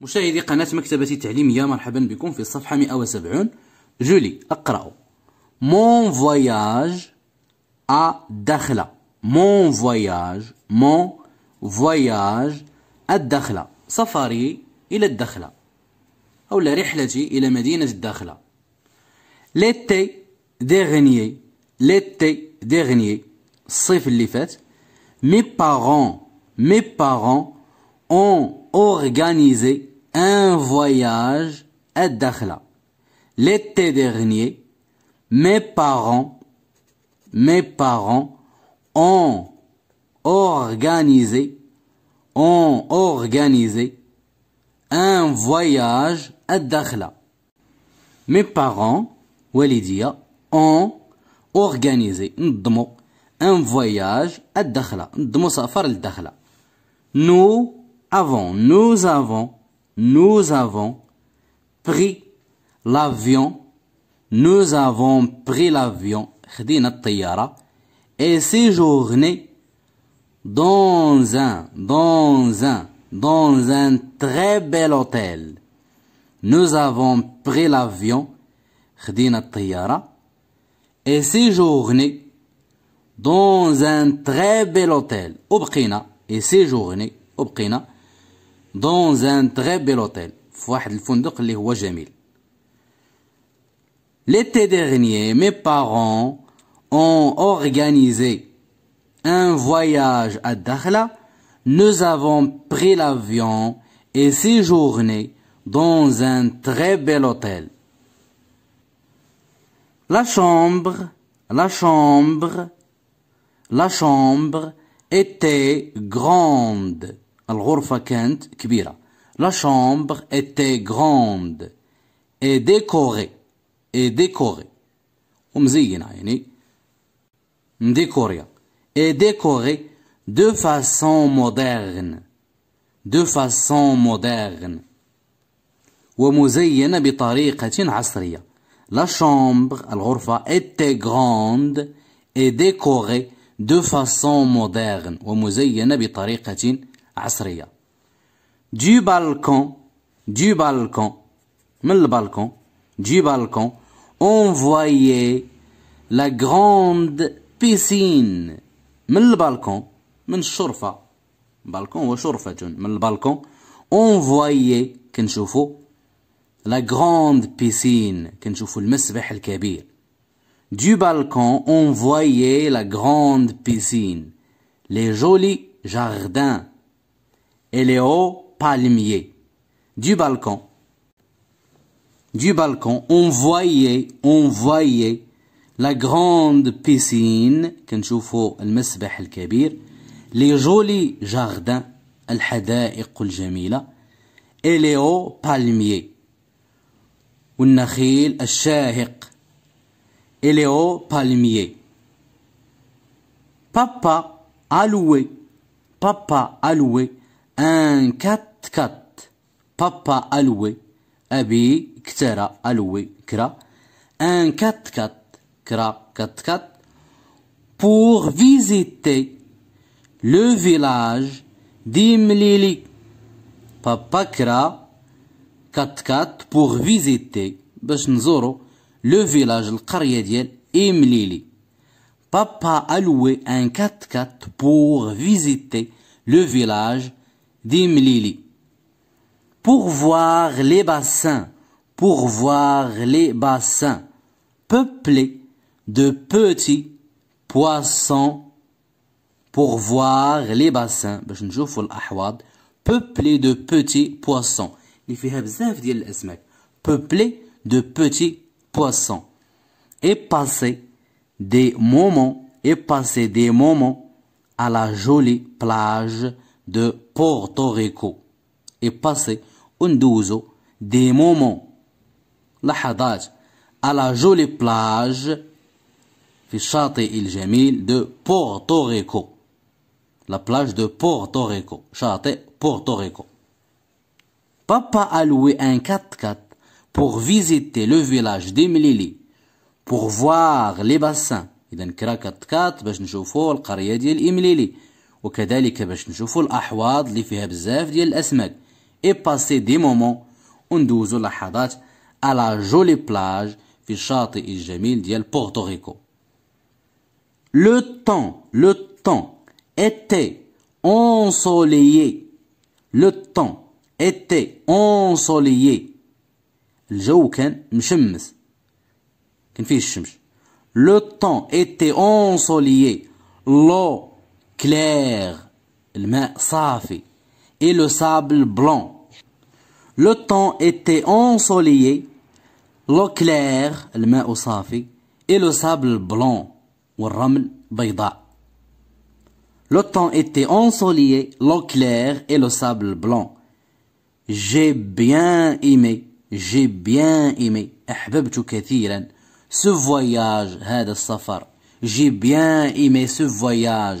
مشاهدي قناة مكتبة التعليمية مرحبا بكم في الصفحة 170 جولي أقرأ مون فواياج أ داخلة مون فواياج مون فواياج الداخلة سفري إلى الداخلة أو رحلتي إلى مدينة الداخلة ليتي ديغني ليتي ديغني الصيف اللي فات مي بارون مي بارون اون اورغانيزي un voyage à Dakhla. L'été dernier, mes parents, mes parents ont organisé, ont organisé un voyage à Dakhla. Mes parents, Walidia, ont organisé, un voyage à Dakhla. Nous avons, nous avons nous avons pris l'avion, nous avons pris l'avion, et séjourné dans un, dans un, dans un très bel hôtel. Nous avons pris l'avion, et séjourné dans un très bel hôtel. et séjourné, dans un très bel hôtel. L'été dernier, mes parents ont organisé un voyage à Dakhla. Nous avons pris l'avion et séjourné dans un très bel hôtel. La chambre, la chambre, la chambre était grande. La chambre était grande et décorée et décorée ومزينة يعني مديكوريا et décorée de façon moderne de façon moderne de façon moderne. La chambre, الغرفة, était grande et décorée de façon moderne du balcon, du balcon, mel balcon, du balcon, on voyait la grande piscine, mel balcon, mel balcon ou churfa jen, mel balcon, on voyait, qu'enchufo, la grande piscine, qu'enchufo le mésbep le kbir, du balcon, on voyait la grande piscine, les jolis jardins et les hauts palmiers. Du balcon. Du balcon, on voyait, on voyait la grande piscine, le le الكبير, les jolis jardins, le الجميلة, et les hauts palmiers. والنخيل الشاهق, et les palmiers. Papa aloué, papa aloué un 4 4 papa a loué abi ktara a kra un 4 4 kra 4 4 pour visiter le village d'Imlili papa kra 4 4 pour visiter باش le village القرية ديال Papa a loué un 4 4 pour visiter le village pour voir les bassins, pour voir les bassins, peuplés de petits poissons, pour voir les bassins, peuplés de petits poissons. Peuplés de petits poissons. Et passer des moments, et passer des moments à la jolie plage de Porto Rico et passer douze. des moments لحظات à la jolie plage في الشاطئ الجميل de Porto Rico la plage de Porto Rico شاطئ Porto Rico Papa a loué un 4x4 pour visiter le village d'Imlili pour voir les bassins Il créé un 4x4 Pour voir القرية ديال إمليلي وكذلك باش نشوفوا الاحواض اللي فيها بزاف ديال الاسماك اي باسي دي مومون وندوزوا لحظات على جولي بلاج في الشاطئ الجميل ديال بورتوريكو لو طون لو طون ايتي ensoleillé لو طون ايتي ensoleillé الجو كان مشمس كان فيه الشمس لو طون ايتي ensoleillé لو clair, et le sable blanc. Le temps était ensoleillé, l'eau claire, et le sable blanc, Le temps était ensoleillé, l'eau claire et le sable blanc. J'ai bien aimé, j'ai bien aimé, ce voyage, j'ai bien aimé ce voyage.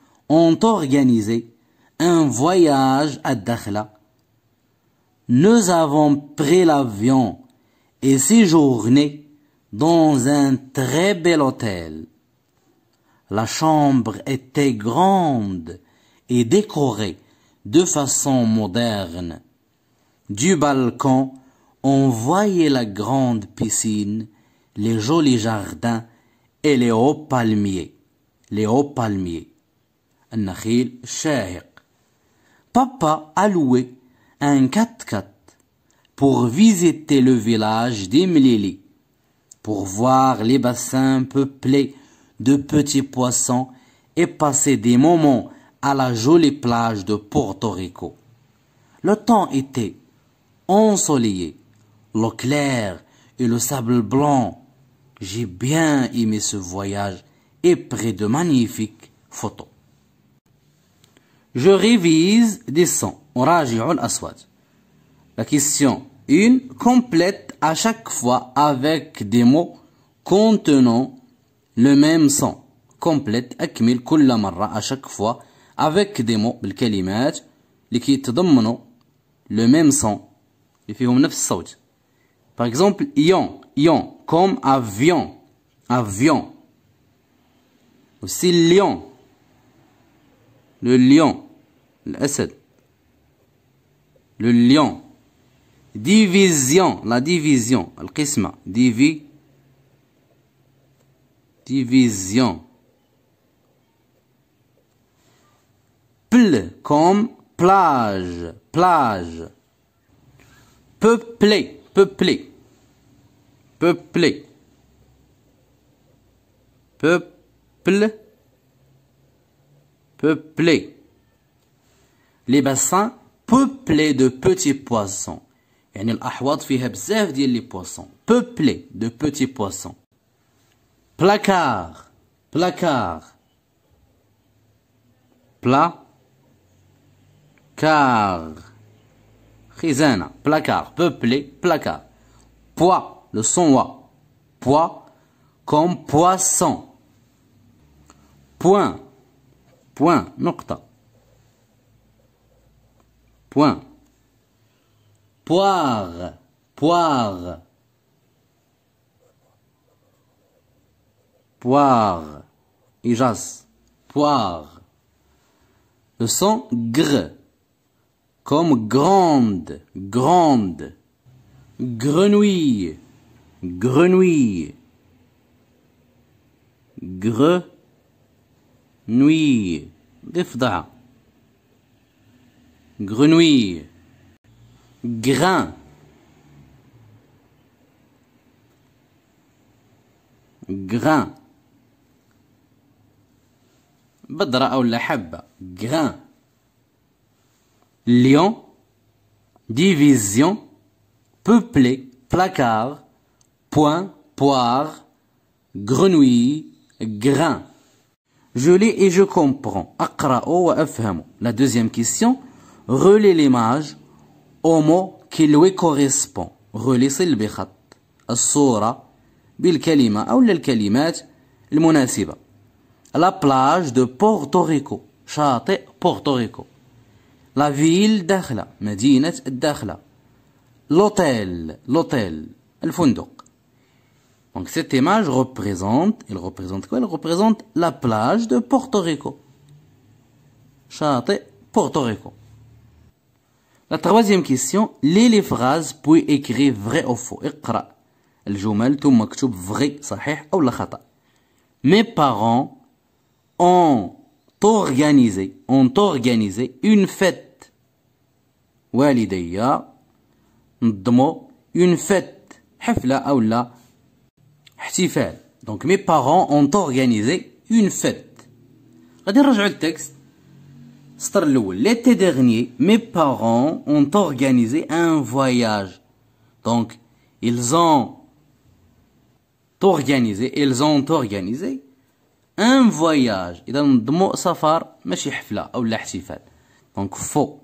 ont organisé un voyage à Dakhla. Nous avons pris l'avion et séjourné dans un très bel hôtel. La chambre était grande et décorée de façon moderne. Du balcon, on voyait la grande piscine, les jolis jardins et les hauts palmiers. Les hauts palmiers. Papa a loué un 4 pour visiter le village d'Imlili, pour voir les bassins peuplés de petits poissons et passer des moments à la jolie plage de Porto Rico. Le temps était ensoleillé, l'eau claire et le sable blanc. J'ai bien aimé ce voyage et pris de magnifiques photos. Je révise des sons. On La question une complète à chaque fois avec des mots contenant le même son. Complète, à chaque fois avec des mots بالكلمات اللي كيتضمنوا le même son Par exemple, ion, ion, comme avion, avion. Aussi lion, le lion, le lion, division, la division, al-qisma, divi, division, pl comme plage, plage, peuplé, peuplé, peuplé, peuple, peuplé. Les bassins peuplés de petits poissons. Et il فيها بزاف ديال les poissons peuplé de petits poissons. Placard, placard. Pla car Rizana. placard peuplé placard poids le son wa poids comme poisson point Point. Nocta. Point. Poire. Poire. Poire. Ijas. Poire. Le son gr. Comme grande. Grande. Grenouille. Grenouille. Grenouille grenouille grain grain grain lion division peuplé placard point poire grenouille grain je lis et je comprends. Aqra'u wa La deuxième question, relis l'image au mot qui lui correspond. Relis silbikhat. الصورة بالكلمة أو الكلمات المناسبة La plage de Porto Rico. شاطئ Porto Rico. La ville داخلة. مدينة الداخلة. L'hôtel. L'hôtel. الفندق. Donc cette image représente, elle représente quoi Elle représente la plage de Porto Rico. Chate Porto Rico. La troisième question, lis les phrases puis écris vrai ou faux. Iqra. الجمل ثم vrai, صحيح ou la khata. Mes parents ont organisé, ont organisé une fête. Walidaya, نظموا une fête, حفلة ou donc mes parents ont organisé une fête. va le texte. L'été dernier, mes parents ont organisé un voyage. Donc ils ont organisé un voyage. Donc faux.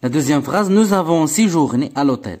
La deuxième phrase, nous avons six journées à l'hôtel.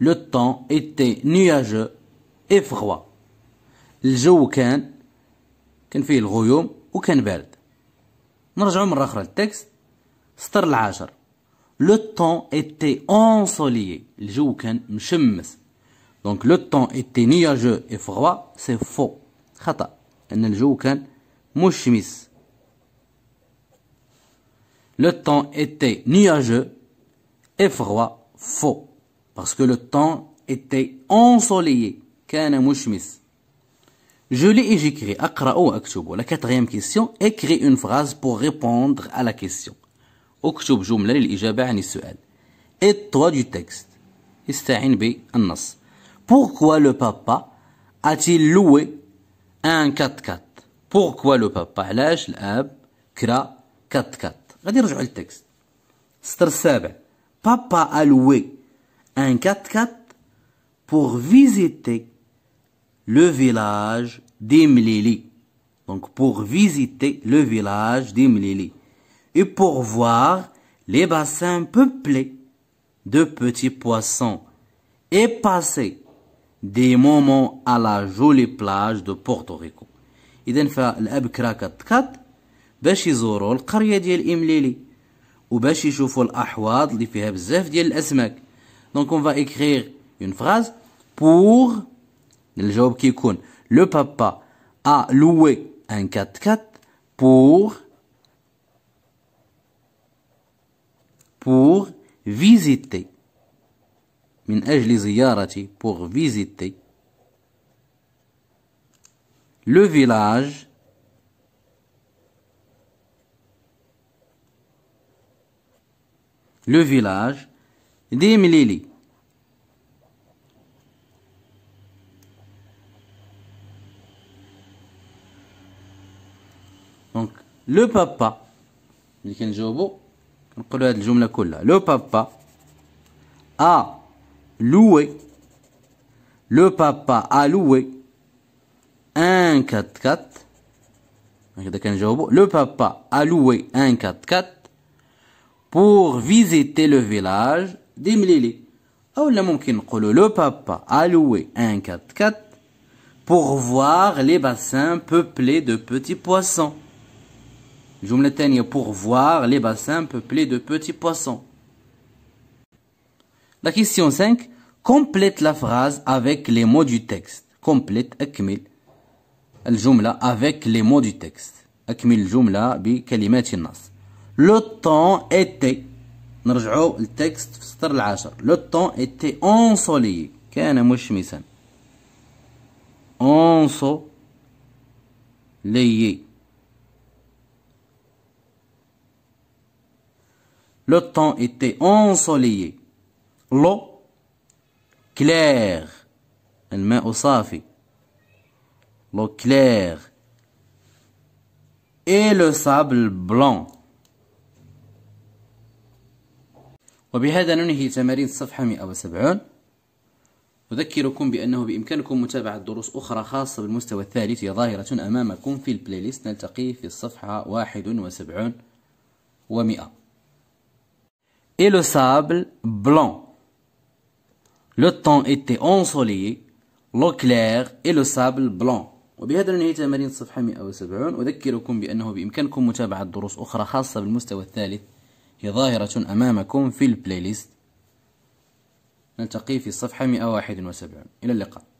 Le temps était nuageux et froid. Le jour où il y a un royaume ou un verre. Nous allons voir le texte. C'est le temps. Le temps était ensoleillé. Le jour où il y Donc le temps était nuageux et froid, c'est faux. C'est faux. Le jour où il y Le temps était nuageux et froid, faux parce que le temps était ensoleillé. Je lis et j'écris. La quatrième question, écris une phrase pour répondre à la question. Et toi du texte. Pourquoi le papa a-t-il loué un 4 4 Pourquoi le papa علاش الاب كرا 4x4 غادي نرجعوا dire السطر Papa a loué un 4x4 pour visiter le village d'Imlili. Donc pour visiter le village d'Imlili et pour voir les bassins peuplés de petits poissons et passer des moments à la jolie plage de Porto Rico. إذا فالأب le 4 كات باش يزوروا القرية ديال إمليلي وباش يشوفوا الأحواض اللي فيها بزاف ديال الأسماك donc on va écrire une phrase pour le papa a loué un 4x4 pour pour visiter pour visiter le village le village d'Emilili Donc, le papa, اللي كنجاوبو كنقولوا هذه الجمله كلها لو بابا ا loué le papa a loué un 4 4 هكذا كنجاوبو le papa a loué un 4 4 pour visiter le village d'Imlili ou là ممكن نقولوا le papa a loué un 4 4 pour voir les bassins peuplés de petits poissons Jumlatani pour voir les bassins peuplés de petits poissons. La question 5 complète la phrase avec les mots du texte. Complète akmil al-jumla avec les mots du texte. Akmil jumla bi kalimat nas. Le temps était Le للتكست في السطر العاشر Le temps était ensoleillé. كان مشمسا Ensoleillé. Le temps était ensoleillé. L'eau claire. Elle met au safi. L'eau claire. Et le sable blanc. وبهذا ننهي تمارين الصفحة 170 أذكركم بأنه بإمكانكم متابعة دروس أخرى خاصة بالمستوى الثالث هي ظاهرة أمامكم في البلاي ليست نلتقي في الصفحة 71 و100 et le sable blanc. Le temps était ensoleillé, l'eau claire et le sable blanc. وبهذا ننهي تمارين صفحة 170 أذكركم بأنه بإمكانكم متابعة دروس أخرى خاصة بالمستوى الثالث هي ظاهرة أمامكم في البلاي ليست نلتقي في الصفحة 171 إلى اللقاء